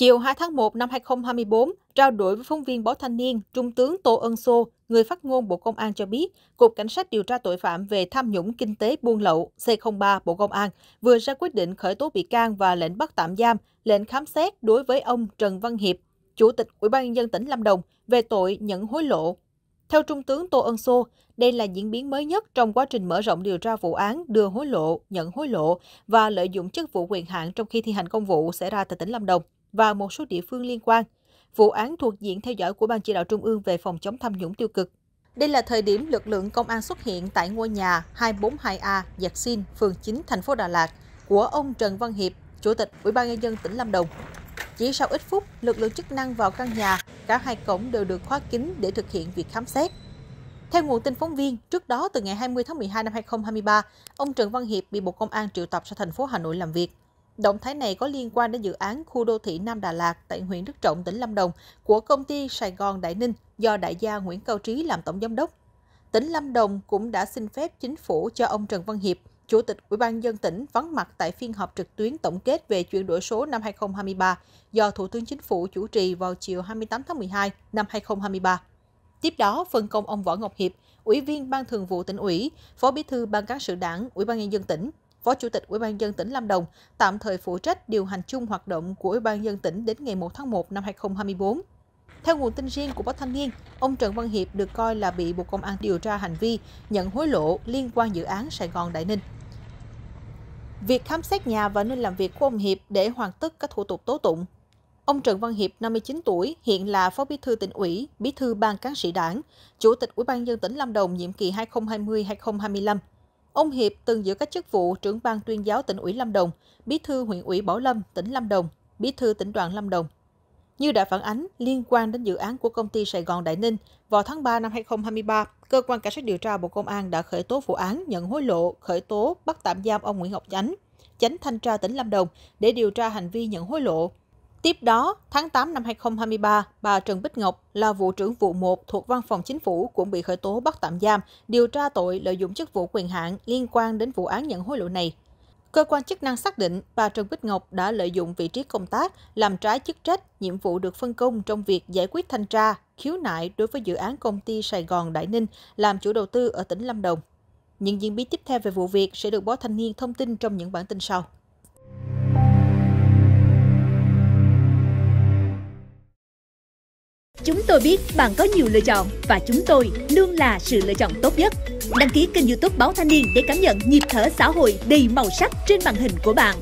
Chiều 2 tháng 1 năm 2024, trao đổi với phóng viên báo thanh niên, Trung tướng Tô Ân Sô, người phát ngôn Bộ Công an cho biết, Cục Cảnh sát điều tra tội phạm về tham nhũng kinh tế buôn lậu C03 Bộ Công an vừa ra quyết định khởi tố bị can và lệnh bắt tạm giam, lệnh khám xét đối với ông Trần Văn Hiệp, Chủ tịch Ủy ban nhân dân tỉnh Lâm Đồng về tội nhận hối lộ. Theo Trung tướng Tô Ân Sô, đây là diễn biến mới nhất trong quá trình mở rộng điều tra vụ án đưa hối lộ, nhận hối lộ và lợi dụng chức vụ quyền hạn trong khi thi hành công vụ xảy ra tại tỉnh Lâm Đồng và một số địa phương liên quan. Vụ án thuộc diện theo dõi của Ban chỉ đạo Trung ương về phòng chống tham nhũng tiêu cực. Đây là thời điểm lực lượng công an xuất hiện tại ngôi nhà 242A Giạc Xin, phường 9, thành phố Đà Lạt của ông Trần Văn Hiệp, Chủ tịch Ủy ban nhân dân tỉnh Lâm Đồng. Chỉ sau ít phút, lực lượng chức năng vào căn nhà, cả hai cổng đều được khóa kín để thực hiện việc khám xét. Theo nguồn tin phóng viên, trước đó từ ngày 20 tháng 12 năm 2023, ông Trần Văn Hiệp bị Bộ Công an triệu tập sang thành phố Hà Nội làm việc. Động thái này có liên quan đến dự án khu đô thị Nam Đà Lạt tại huyện Đức Trọng, tỉnh Lâm Đồng của công ty Sài Gòn Đại Ninh do đại gia Nguyễn Cao Trí làm tổng giám đốc. Tỉnh Lâm Đồng cũng đã xin phép chính phủ cho ông Trần Văn Hiệp, Chủ tịch Ủy ban dân tỉnh vắng mặt tại phiên họp trực tuyến tổng kết về chuyển đổi số năm 2023 do Thủ tướng Chính phủ chủ trì vào chiều 28 tháng 12 năm 2023. Tiếp đó, phân công ông Võ Ngọc Hiệp, Ủy viên Ban Thường vụ tỉnh ủy, Phó Bí thư Ban cán sự Đảng, Ủy ban nhân dân tỉnh Phó Chủ tịch Ủy ban dân tỉnh Lâm Đồng tạm thời phụ trách điều hành chung hoạt động của Ủy ban dân tỉnh đến ngày 1 tháng 1 năm 2024. Theo nguồn tin riêng của báo Thanh niên, ông Trần Văn Hiệp được coi là bị Bộ Công an điều tra hành vi nhận hối lộ liên quan dự án Sài Gòn Đại Ninh. Việc khám xét nhà và nơi làm việc của ông Hiệp để hoàn tất các thủ tục tố tụng. Ông Trần Văn Hiệp, 59 tuổi, hiện là Phó Bí thư tỉnh ủy, Bí thư Ban cán sự Đảng, Chủ tịch Ủy ban dân tỉnh Lâm Đồng nhiệm kỳ 2020-2025. Ông Hiệp từng giữ các chức vụ trưởng ban tuyên giáo tỉnh ủy Lâm Đồng, bí thư huyện ủy Bảo Lâm, tỉnh Lâm Đồng, bí thư tỉnh đoàn Lâm Đồng. Như đã phản ánh, liên quan đến dự án của công ty Sài Gòn Đại Ninh, vào tháng 3 năm 2023, Cơ quan Cảnh sát điều tra Bộ Công an đã khởi tố vụ án nhận hối lộ, khởi tố, bắt tạm giam ông Nguyễn Ngọc Chánh, Chánh Thanh tra tỉnh Lâm Đồng để điều tra hành vi nhận hối lộ, Tiếp đó, tháng 8 năm 2023, bà Trần Bích Ngọc là vụ trưởng vụ 1 thuộc Văn phòng Chính phủ cũng bị khởi tố bắt tạm giam, điều tra tội lợi dụng chức vụ quyền hạn liên quan đến vụ án nhận hối lộ này. Cơ quan chức năng xác định bà Trần Bích Ngọc đã lợi dụng vị trí công tác, làm trái chức trách, nhiệm vụ được phân công trong việc giải quyết thanh tra, khiếu nại đối với dự án công ty Sài Gòn Đại Ninh làm chủ đầu tư ở tỉnh Lâm Đồng. Những diễn biến tiếp theo về vụ việc sẽ được báo thanh niên thông tin trong những bản tin sau. Chúng tôi biết bạn có nhiều lựa chọn và chúng tôi luôn là sự lựa chọn tốt nhất. Đăng ký kênh youtube Báo Thanh Niên để cảm nhận nhịp thở xã hội đầy màu sắc trên màn hình của bạn.